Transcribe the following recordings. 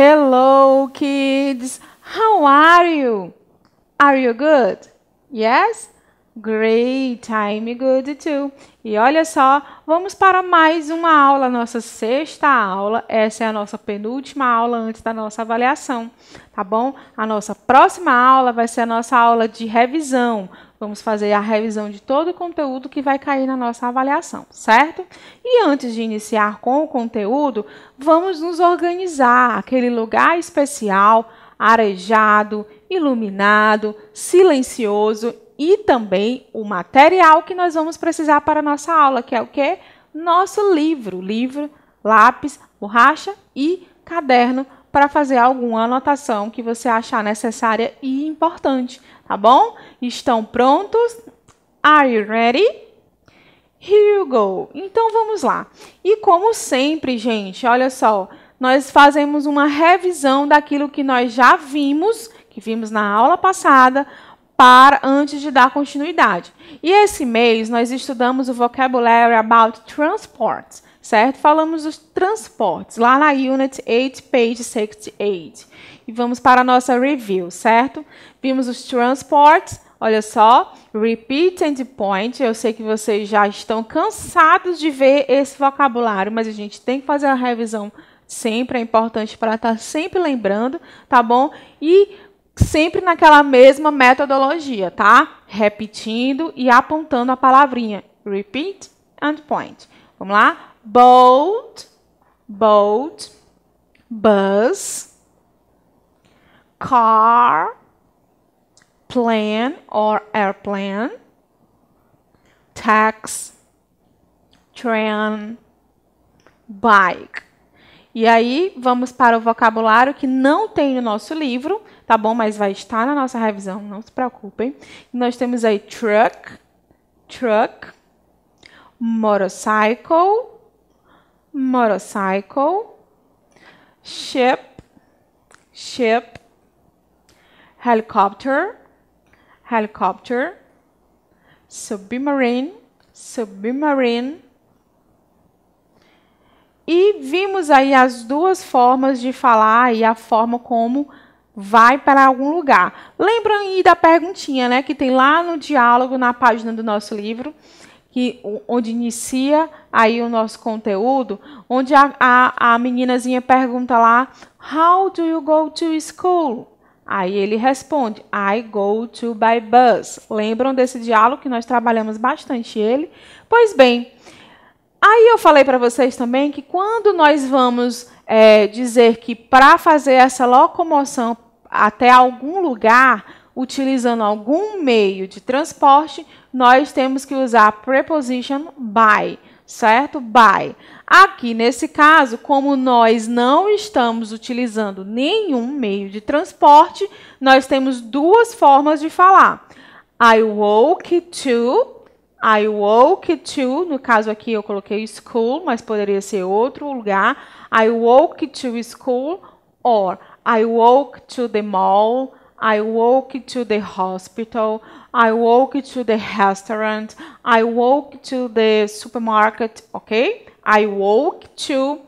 Hello, kids. How are you? Are you good? Yes? Great, I'm good too. E olha só, vamos para mais uma aula, nossa sexta aula. Essa é a nossa penúltima aula antes da nossa avaliação, tá bom? A nossa próxima aula vai ser a nossa aula de revisão. Vamos fazer a revisão de todo o conteúdo que vai cair na nossa avaliação, certo? E antes de iniciar com o conteúdo, vamos nos organizar aquele lugar especial, arejado, iluminado, silencioso e também o material que nós vamos precisar para a nossa aula, que é o que? Nosso livro, livro, lápis, borracha e caderno para fazer alguma anotação que você achar necessária e importante, tá bom? Estão prontos? Are you ready? Here you go. Então vamos lá. E como sempre, gente, olha só, nós fazemos uma revisão daquilo que nós já vimos, que vimos na aula passada, para antes de dar continuidade. E esse mês nós estudamos o vocabulário about transports certo? Falamos dos transportes, lá na Unit 8, page 68. E vamos para a nossa review, certo? Vimos os transportes, olha só, repeat and point. Eu sei que vocês já estão cansados de ver esse vocabulário, mas a gente tem que fazer a revisão sempre, é importante para estar tá sempre lembrando, tá bom? E sempre naquela mesma metodologia, tá? Repetindo e apontando a palavrinha repeat and point. Vamos lá? boat, boat, bus, car, plane or airplane, tax, train, bike. E aí vamos para o vocabulário que não tem no nosso livro, tá bom? Mas vai estar na nossa revisão, não se preocupem. Nós temos aí truck, truck, motorcycle, motorcycle, ship, ship, helicopter, helicopter, submarine, submarine. E vimos aí as duas formas de falar e a forma como vai para algum lugar. Lembram aí da perguntinha, né, que tem lá no diálogo na página do nosso livro que, onde inicia aí o nosso conteúdo, onde a, a, a meninazinha pergunta lá, How do you go to school? Aí ele responde, I go to by bus. Lembram desse diálogo que nós trabalhamos bastante ele? Pois bem, aí eu falei para vocês também que quando nós vamos é, dizer que para fazer essa locomoção até algum lugar, utilizando algum meio de transporte, nós temos que usar a preposition by, certo? By. Aqui, nesse caso, como nós não estamos utilizando nenhum meio de transporte, nós temos duas formas de falar. I walk to I walk to, no caso aqui eu coloquei school, mas poderia ser outro lugar. I walk to school or I walk to the mall, I walk to the hospital, I walk to the restaurant, I walk to the supermarket, ok? I walk to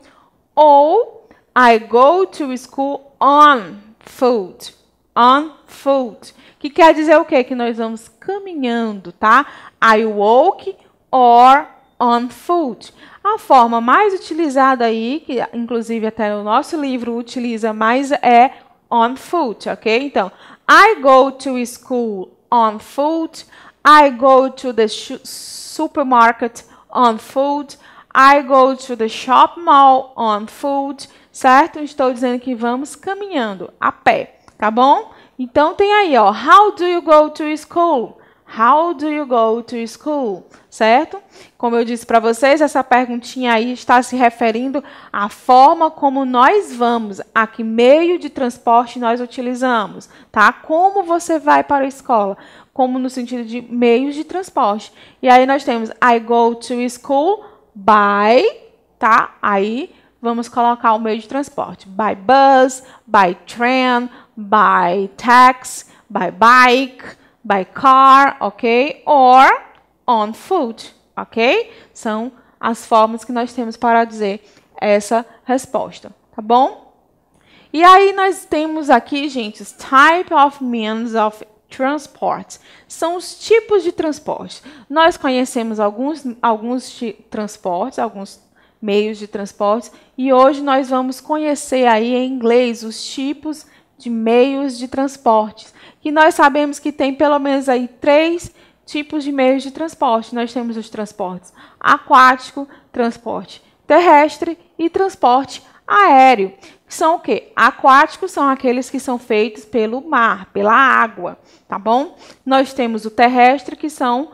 ou I go to school on foot. On foot. Que quer dizer o quê? Que nós vamos caminhando, tá? I walk or on foot. A forma mais utilizada aí, que inclusive até o nosso livro utiliza mais, é on foot, ok? Então, I go to school on foot. I go to the supermarket on foot. I go to the shop mall on foot, certo? Estou dizendo que vamos caminhando a pé, tá bom? Então tem aí, ó, how do you go to school? How do you go to school? certo? Como eu disse para vocês, essa perguntinha aí está se referindo à forma como nós vamos, a que meio de transporte nós utilizamos, tá? Como você vai para a escola, como no sentido de meios de transporte. E aí nós temos I go to school by, tá? Aí vamos colocar o meio de transporte, by bus, by train, by taxi, by bike, by car, ok? Or on foot, ok? São as formas que nós temos para dizer essa resposta, tá bom? E aí nós temos aqui, gente, type of means of transport. São os tipos de transporte. Nós conhecemos alguns, alguns transportes, alguns meios de transporte, e hoje nós vamos conhecer aí em inglês os tipos de meios de transporte. E nós sabemos que tem pelo menos aí três tipos de meios de transporte. Nós temos os transportes aquático, transporte terrestre e transporte aéreo. Que são o que? Aquáticos são aqueles que são feitos pelo mar, pela água, tá bom? Nós temos o terrestre que são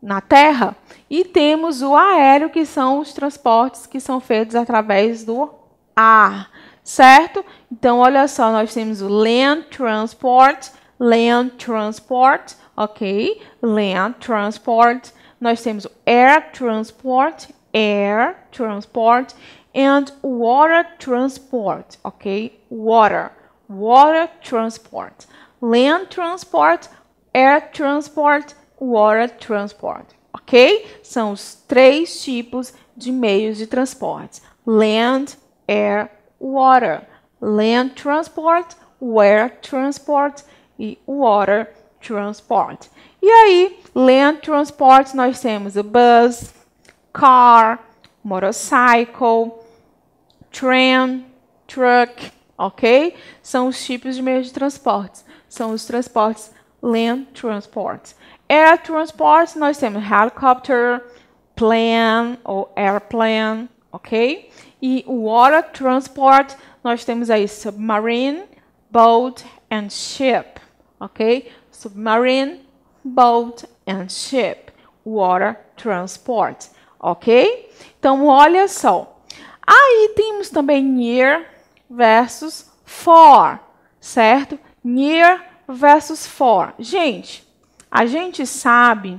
na terra e temos o aéreo que são os transportes que são feitos através do ar, certo? Então olha só, nós temos o land transport, land transport, ok? Land transport, nós temos air transport, air transport and water transport, ok? Water, water transport, land transport, air transport, water transport, ok? São os três tipos de meios de transporte: land, air, water. Land transport, air transport e water transport transport. E aí, land transport, nós temos o bus, car, motorcycle, tram, truck, ok? São os tipos de meios de transporte. São os transportes land transport. Air transport, nós temos helicopter, plane ou airplane, ok? E water transport, nós temos aí submarine, boat and ship, ok? submarine, boat and ship, water transport, ok? Então, olha só. Aí temos também near versus for, certo? Near versus for. Gente, a gente sabe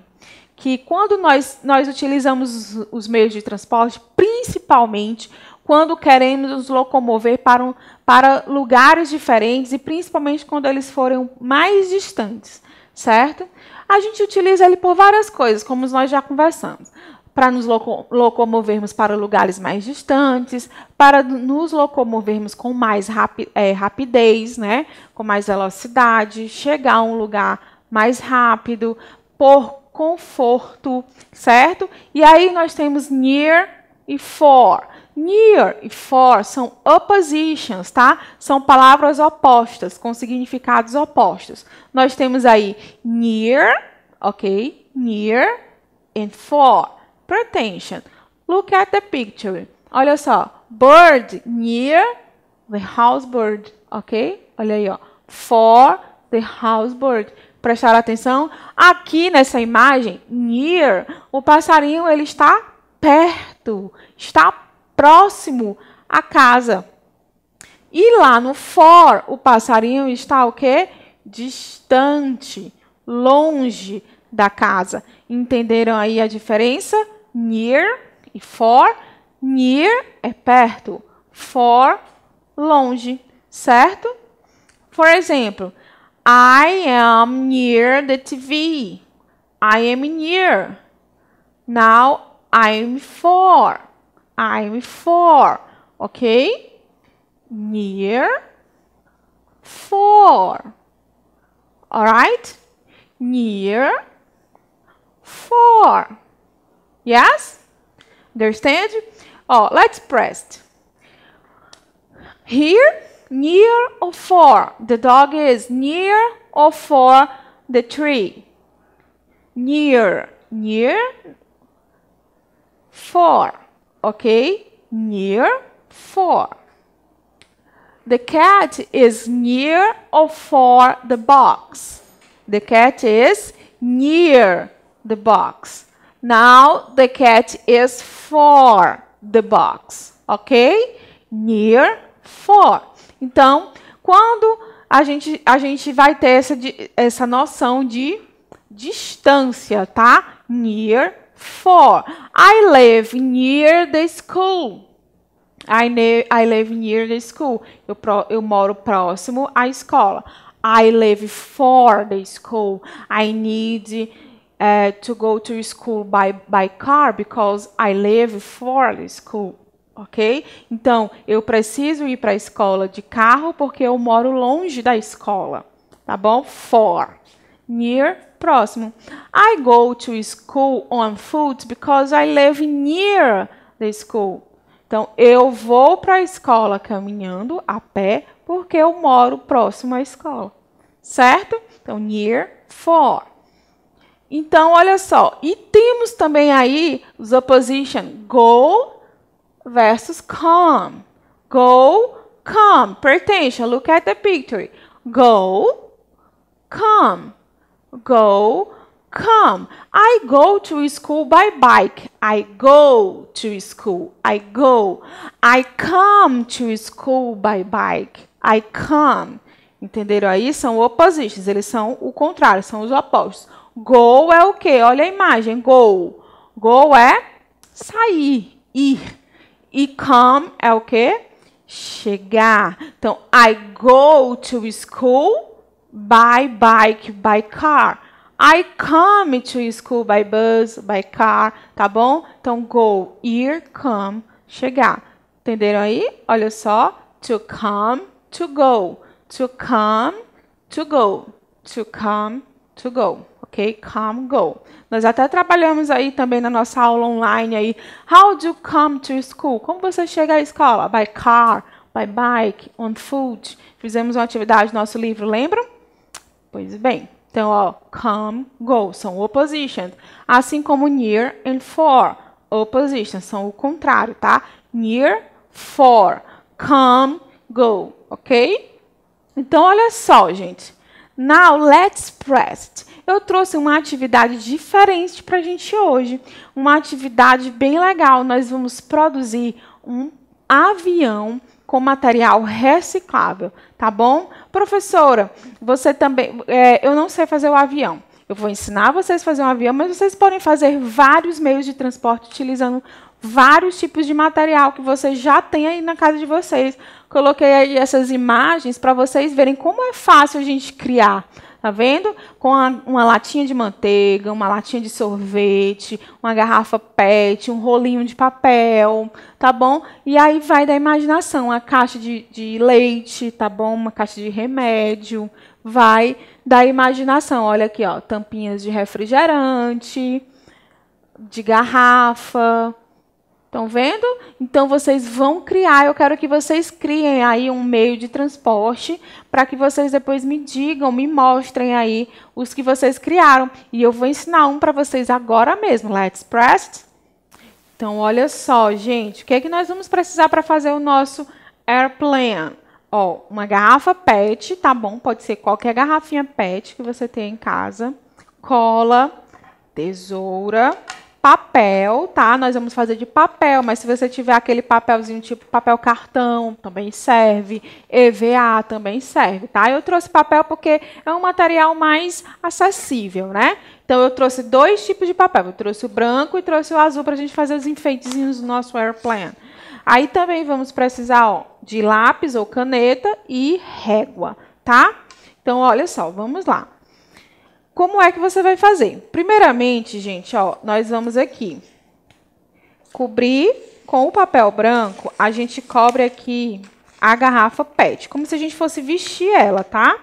que quando nós, nós utilizamos os, os meios de transporte, principalmente quando queremos nos locomover para, um, para lugares diferentes e principalmente quando eles forem mais distantes, certo? A gente utiliza ele por várias coisas, como nós já conversamos para nos locomovermos para lugares mais distantes, para nos locomovermos com mais rapi é, rapidez, né? com mais velocidade, chegar a um lugar mais rápido, por conforto, certo? E aí nós temos near e for. Near e for são oppositions, tá? São palavras opostas, com significados opostos. Nós temos aí near, ok? Near and for. Pretension. Look at the picture. Olha só. Bird near the house bird, ok? Olha aí, ó. For the house bird. Prestar atenção. Aqui nessa imagem, near, o passarinho ele está perto, está perto próximo à casa. E lá no for, o passarinho está o quê? Distante, longe da casa. Entenderam aí a diferença? Near e for. Near é perto, for longe, certo? Por exemplo, I am near the TV. I am near. Now I am for. I'm 4 Okay? Near 4. Alright? Near 4. Yes? Understand? Oh, let's press. Here, near or 4. The dog is near or for the tree. Near, near, 4. Ok, near for. The cat is near or for the box. The cat is near the box. Now the cat is for the box, ok? Near, for. Então, quando a gente, a gente vai ter essa, essa noção de distância, tá? Near, For. I live near the school. I, I live near the school. Eu, pro, eu moro próximo à escola. I live for the school. I need uh, to go to school by, by car because I live for the school. Ok? Então, eu preciso ir para a escola de carro porque eu moro longe da escola. Tá bom? For. Near próximo. I go to school on foot because I live near the school. Então, eu vou para a escola caminhando a pé porque eu moro próximo à escola. Certo? Então, near, for. Então, olha só. E temos também aí os opposition go versus come. Go, come. Pretension. look at the picture. Go, come go, come. I go to school by bike. I go to school. I go. I come to school by bike. I come. Entenderam aí? São opostos, eles são o contrário, são os opostos. Go é o quê? Olha a imagem. Go. Go é sair, ir. E come é o quê? Chegar. Então, I go to school by bike, by car. I come to school by bus, by car, tá bom? Então, go, ir, come, chegar. Entenderam aí? Olha só. To come, to go. To come, to go. To come, to go. Ok? Come, go. Nós até trabalhamos aí também na nossa aula online aí. How do you come to school? Como você chega à escola? By car, by bike, on foot. Fizemos uma atividade no nosso livro, lembram? Pois bem. Então, ó, come, go são oppositions. Assim como near and for, oppositions são o contrário, tá? Near, for, come, go, ok? Então, olha só, gente. Now, let's press. Eu trouxe uma atividade diferente para a gente hoje. Uma atividade bem legal. Nós vamos produzir um avião com material reciclável, tá bom? Professora, você também. É, eu não sei fazer o avião. Eu vou ensinar vocês a fazer um avião, mas vocês podem fazer vários meios de transporte utilizando vários tipos de material que vocês já têm aí na casa de vocês. Coloquei aí essas imagens para vocês verem como é fácil a gente criar Tá vendo? Com a, uma latinha de manteiga, uma latinha de sorvete, uma garrafa PET, um rolinho de papel, tá bom? E aí vai da imaginação, uma caixa de, de leite, tá bom? Uma caixa de remédio, vai da imaginação. Olha aqui, ó, tampinhas de refrigerante, de garrafa, Estão vendo? Então vocês vão criar, eu quero que vocês criem aí um meio de transporte para que vocês depois me digam, me mostrem aí os que vocês criaram. E eu vou ensinar um para vocês agora mesmo. Let's press. Então olha só, gente, o que é que nós vamos precisar para fazer o nosso airplane? Ó, uma garrafa PET, tá bom? Pode ser qualquer garrafinha PET que você tenha em casa. Cola, tesoura, papel, tá? Nós vamos fazer de papel, mas se você tiver aquele papelzinho tipo papel cartão, também serve, EVA também serve, tá? Eu trouxe papel porque é um material mais acessível, né? Então eu trouxe dois tipos de papel, eu trouxe o branco e trouxe o azul para a gente fazer os enfeitezinhos do nosso airplane. Aí também vamos precisar ó, de lápis ou caneta e régua, tá? Então olha só, vamos lá. Como é que você vai fazer? Primeiramente, gente, ó, nós vamos aqui cobrir com o papel branco, a gente cobre aqui a garrafa PET, como se a gente fosse vestir ela, tá?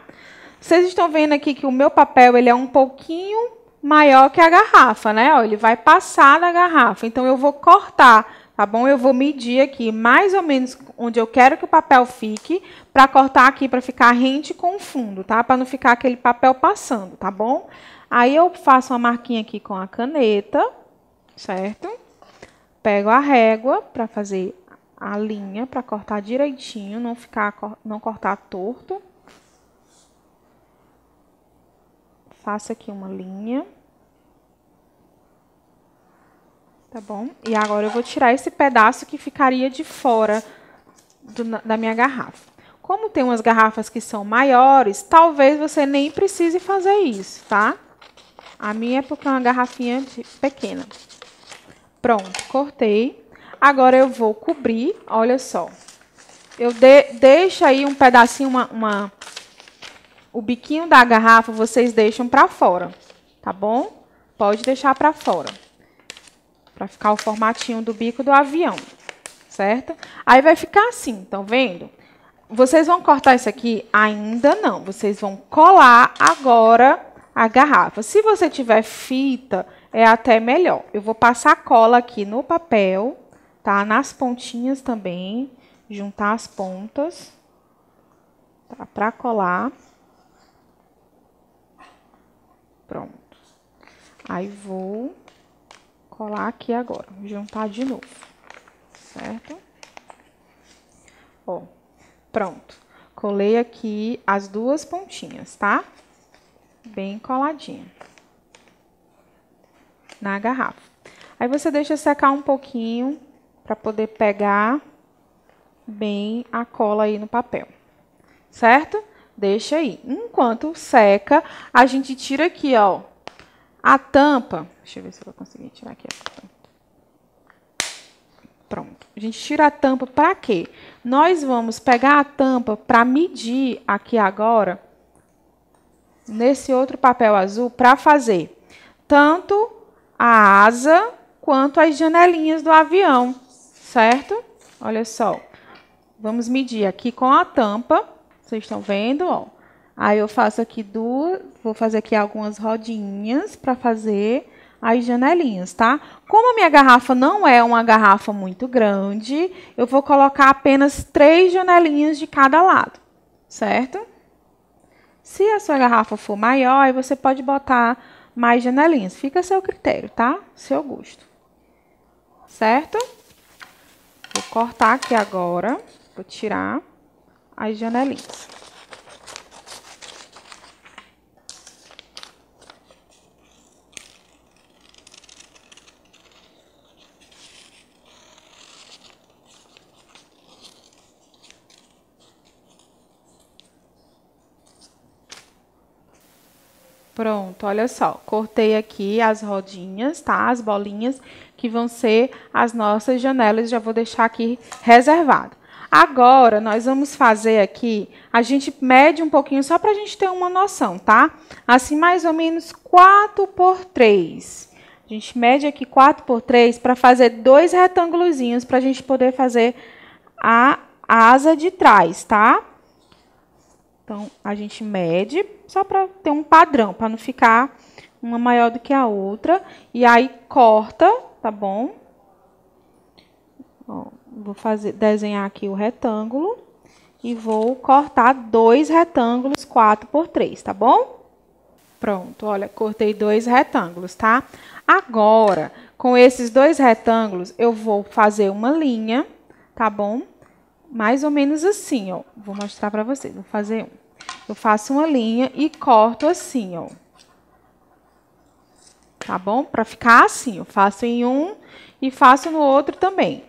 Vocês estão vendo aqui que o meu papel ele é um pouquinho maior que a garrafa, né? Ó, ele vai passar na garrafa, então eu vou cortar tá bom? Eu vou medir aqui mais ou menos onde eu quero que o papel fique para cortar aqui para ficar rente com o fundo, tá? Para não ficar aquele papel passando, tá bom? Aí eu faço uma marquinha aqui com a caneta, certo? Pego a régua para fazer a linha para cortar direitinho, não ficar não cortar torto. Faço aqui uma linha. Tá bom? E agora eu vou tirar esse pedaço que ficaria de fora do, da minha garrafa. Como tem umas garrafas que são maiores, talvez você nem precise fazer isso, tá? A minha é porque é uma garrafinha pequena. Pronto, cortei. Agora eu vou cobrir, olha só. Eu de, deixo aí um pedacinho, uma, uma, o biquinho da garrafa vocês deixam para fora, tá bom? Pode deixar para fora para ficar o formatinho do bico do avião, certo? Aí vai ficar assim, estão vendo? Vocês vão cortar isso aqui? Ainda não. Vocês vão colar agora a garrafa. Se você tiver fita, é até melhor. Eu vou passar cola aqui no papel, tá? Nas pontinhas também, juntar as pontas, tá? Para colar. Pronto. Aí vou colar aqui agora, juntar de novo, certo? Ó, pronto. Colei aqui as duas pontinhas, tá? Bem coladinha. Na garrafa. Aí você deixa secar um pouquinho para poder pegar bem a cola aí no papel, certo? Deixa aí. Enquanto seca, a gente tira aqui, ó, a tampa, deixa eu ver se eu vou conseguir tirar aqui a tampa. Pronto. A gente tira a tampa para quê? Nós vamos pegar a tampa para medir aqui agora, nesse outro papel azul, para fazer tanto a asa quanto as janelinhas do avião, certo? Olha só. Vamos medir aqui com a tampa. Vocês estão vendo, ó. Aí eu faço aqui duas, vou fazer aqui algumas rodinhas para fazer as janelinhas, tá? Como a minha garrafa não é uma garrafa muito grande, eu vou colocar apenas três janelinhas de cada lado, certo? Se a sua garrafa for maior, aí você pode botar mais janelinhas. Fica a seu critério, tá? Seu gosto. Certo? Vou cortar aqui agora, vou tirar as janelinhas. Pronto, olha só, cortei aqui as rodinhas, tá? As bolinhas que vão ser as nossas janelas, já vou deixar aqui reservado. Agora, nós vamos fazer aqui, a gente mede um pouquinho só para a gente ter uma noção, tá? Assim, mais ou menos 4 por 3. A gente mede aqui 4 por 3 para fazer dois retângulozinhos para a gente poder fazer a asa de trás, tá? Então, a gente mede só para ter um padrão, para não ficar uma maior do que a outra. E aí, corta, tá bom? Ó, vou fazer, desenhar aqui o retângulo e vou cortar dois retângulos 4 por 3, tá bom? Pronto, olha, cortei dois retângulos, tá? Agora, com esses dois retângulos, eu vou fazer uma linha, tá bom? Mais ou menos assim, ó. Vou mostrar para vocês, vou fazer um. Eu faço uma linha e corto assim, ó. Tá bom? Para ficar assim, eu faço em um e faço no outro também.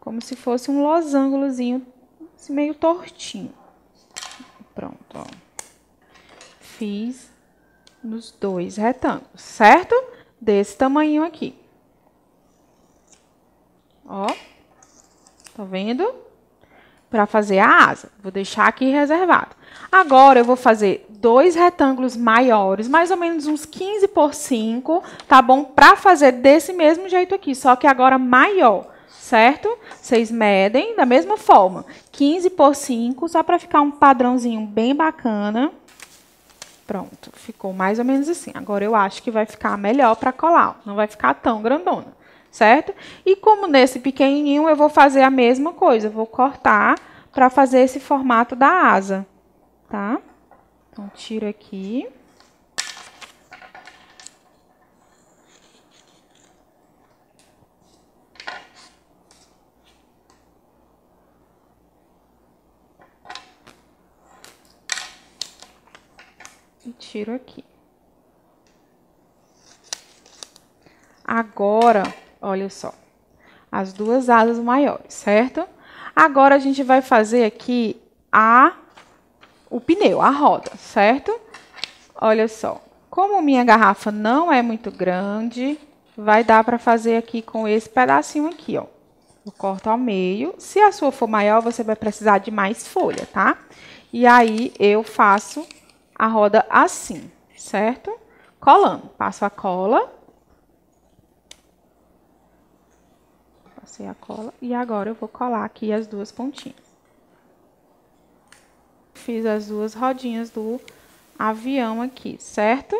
Como se fosse um losângulozinho, assim, meio tortinho. Pronto, ó. Fiz nos dois retângulos, certo? Desse tamanho aqui. Ó. Tá vendo? para fazer a asa. Vou deixar aqui reservado. Agora eu vou fazer dois retângulos maiores, mais ou menos uns 15 por 5, tá bom? Para fazer desse mesmo jeito aqui, só que agora maior, certo? Vocês medem da mesma forma, 15 por 5, só para ficar um padrãozinho bem bacana. Pronto, ficou mais ou menos assim. Agora eu acho que vai ficar melhor para colar, não vai ficar tão grandona certo? E como nesse pequenininho, eu vou fazer a mesma coisa, vou cortar para fazer esse formato da asa, tá? Então, tiro aqui. E tiro aqui. Agora, Olha só. As duas asas maiores, certo? Agora a gente vai fazer aqui a o pneu, a roda, certo? Olha só. Como minha garrafa não é muito grande, vai dar para fazer aqui com esse pedacinho aqui, ó. Eu corto ao meio. Se a sua for maior, você vai precisar de mais folha, tá? E aí, eu faço a roda assim, certo? Colando. Passo a cola passei a cola. E agora eu vou colar aqui as duas pontinhas. Fiz as duas rodinhas do avião aqui, certo?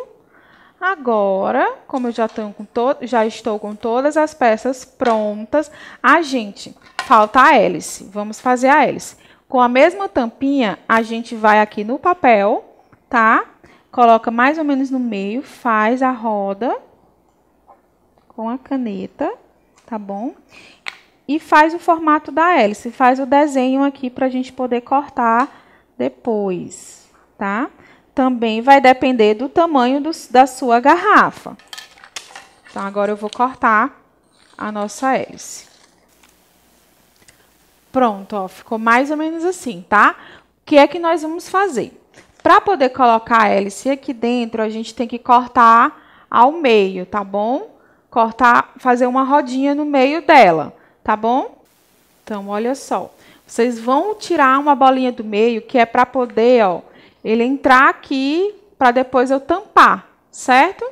Agora, como eu já, com já estou com todas as peças prontas, a gente falta a hélice. Vamos fazer a hélice. Com a mesma tampinha, a gente vai aqui no papel, tá? Coloca mais ou menos no meio, faz a roda com a caneta, tá bom? e faz o formato da hélice, faz o desenho aqui para a gente poder cortar depois, tá? Também vai depender do tamanho do, da sua garrafa. Então, agora eu vou cortar a nossa hélice. Pronto, ó, ficou mais ou menos assim, tá? O que é que nós vamos fazer? Para poder colocar a hélice aqui dentro, a gente tem que cortar ao meio, tá bom? Cortar, fazer uma rodinha no meio dela tá bom? Então, olha só. Vocês vão tirar uma bolinha do meio, que é para poder, ó, ele entrar aqui para depois eu tampar, certo?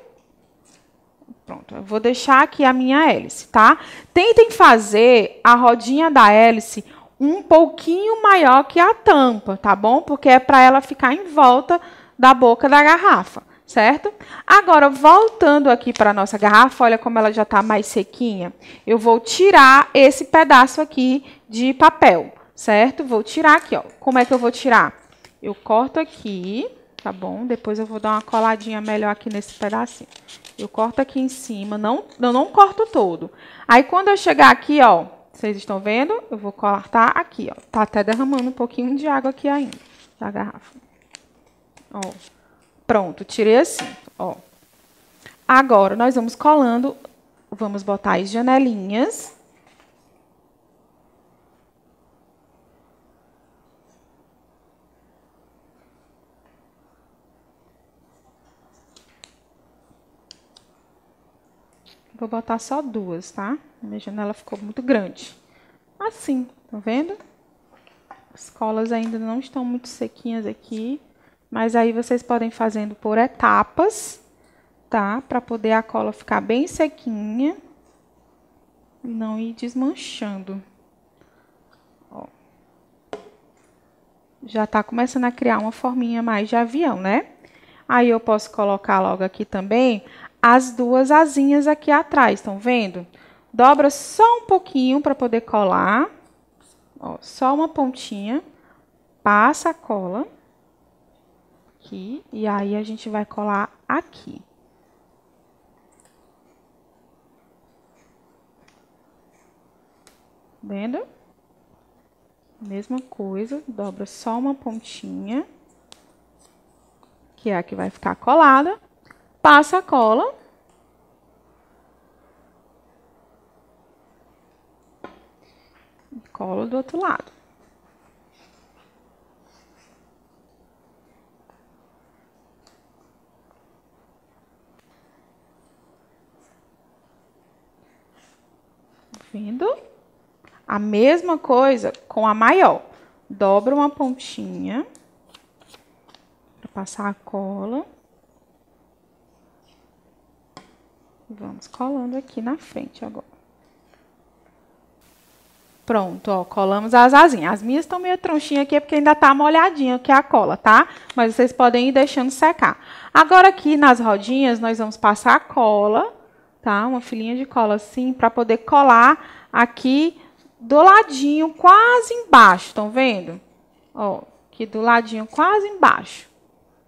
Pronto, eu vou deixar aqui a minha hélice, tá? Tentem fazer a rodinha da hélice um pouquinho maior que a tampa, tá bom? Porque é para ela ficar em volta da boca da garrafa certo? Agora, voltando aqui para a nossa garrafa, olha como ela já está mais sequinha. Eu vou tirar esse pedaço aqui de papel, certo? Vou tirar aqui, ó. Como é que eu vou tirar? Eu corto aqui, tá bom? Depois eu vou dar uma coladinha melhor aqui nesse pedacinho. Eu corto aqui em cima, não, eu não corto todo. Aí, quando eu chegar aqui, ó, vocês estão vendo? Eu vou cortar aqui, ó. Tá até derramando um pouquinho de água aqui ainda, da garrafa. Ó, Pronto, tirei assim, ó. Agora, nós vamos colando, vamos botar as janelinhas. Vou botar só duas, tá? Minha janela ficou muito grande. Assim, tá vendo? As colas ainda não estão muito sequinhas aqui. Mas aí vocês podem fazendo por etapas, tá? Para poder a cola ficar bem sequinha e não ir desmanchando. Ó. Já está começando a criar uma forminha mais de avião, né? Aí eu posso colocar logo aqui também as duas asinhas aqui atrás, estão vendo? Dobra só um pouquinho para poder colar. Ó, só uma pontinha. Passa a cola aqui e aí a gente vai colar aqui. Vendo? Mesma coisa, dobra só uma pontinha, que é a que vai ficar colada, passa a cola. E cola do outro lado. vendo? A mesma coisa com a maior. Dobra uma pontinha para passar a cola. Vamos colando aqui na frente agora. Pronto, ó, colamos as asinhas. As minhas estão meio tronchinhas aqui, é porque ainda tá molhadinha aqui a cola, tá? Mas vocês podem ir deixando secar. Agora aqui nas rodinhas, nós vamos passar a cola tá? Uma filinha de cola assim, para poder colar aqui do ladinho, quase embaixo, estão vendo? Ó, aqui do ladinho, quase embaixo,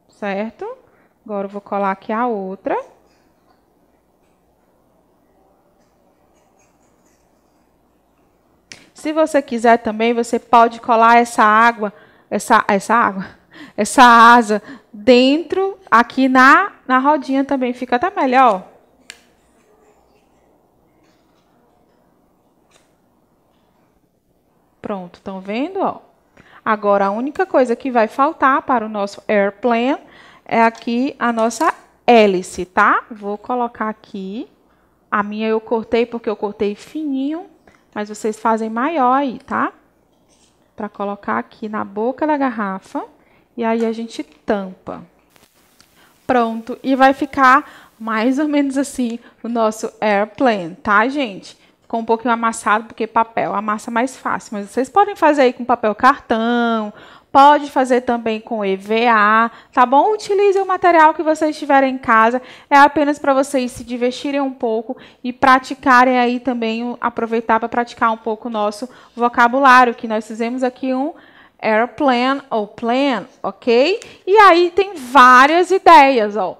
certo? Agora eu vou colar aqui a outra. Se você quiser também, você pode colar essa água, essa, essa água, essa asa dentro, aqui na, na rodinha também. Fica até melhor, Pronto, estão vendo? Ó. Agora, a única coisa que vai faltar para o nosso airplane é aqui a nossa hélice, tá? Vou colocar aqui. A minha eu cortei porque eu cortei fininho, mas vocês fazem maior aí, tá? Para colocar aqui na boca da garrafa e aí a gente tampa. Pronto, e vai ficar mais ou menos assim o nosso airplane, tá, gente? com um pouquinho amassado, porque papel amassa mais fácil. Mas vocês podem fazer aí com papel cartão, pode fazer também com EVA, tá bom? Utilize o material que vocês tiverem em casa, é apenas para vocês se divertirem um pouco e praticarem aí também, aproveitar para praticar um pouco o nosso vocabulário, que nós fizemos aqui um airplane ou plan, ok? E aí tem várias ideias, ó.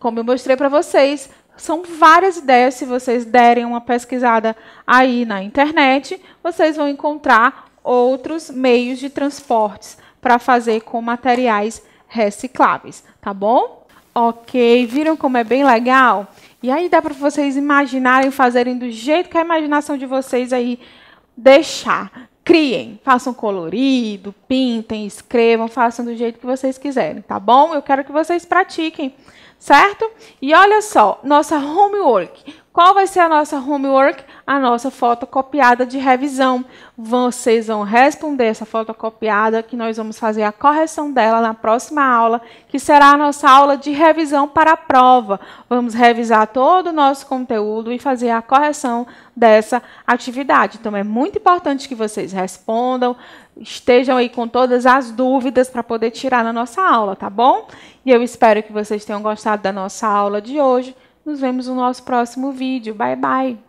Como eu mostrei para vocês, são várias ideias. Se vocês derem uma pesquisada aí na internet, vocês vão encontrar outros meios de transportes para fazer com materiais recicláveis, tá bom? Ok, viram como é bem legal? E aí dá para vocês imaginarem, fazerem do jeito que a imaginação de vocês aí deixar. Criem, façam colorido, pintem, escrevam, façam do jeito que vocês quiserem, tá bom? Eu quero que vocês pratiquem certo? E olha só, nossa homework. Qual vai ser a nossa homework? A nossa fotocopiada de revisão. Vocês vão responder essa fotocopiada que nós vamos fazer a correção dela na próxima aula, que será a nossa aula de revisão para a prova. Vamos revisar todo o nosso conteúdo e fazer a correção dessa atividade. Então é muito importante que vocês respondam, estejam aí com todas as dúvidas para poder tirar na nossa aula, tá bom? E eu espero que vocês tenham gostado da nossa aula de hoje. Nos vemos no nosso próximo vídeo. Bye, bye!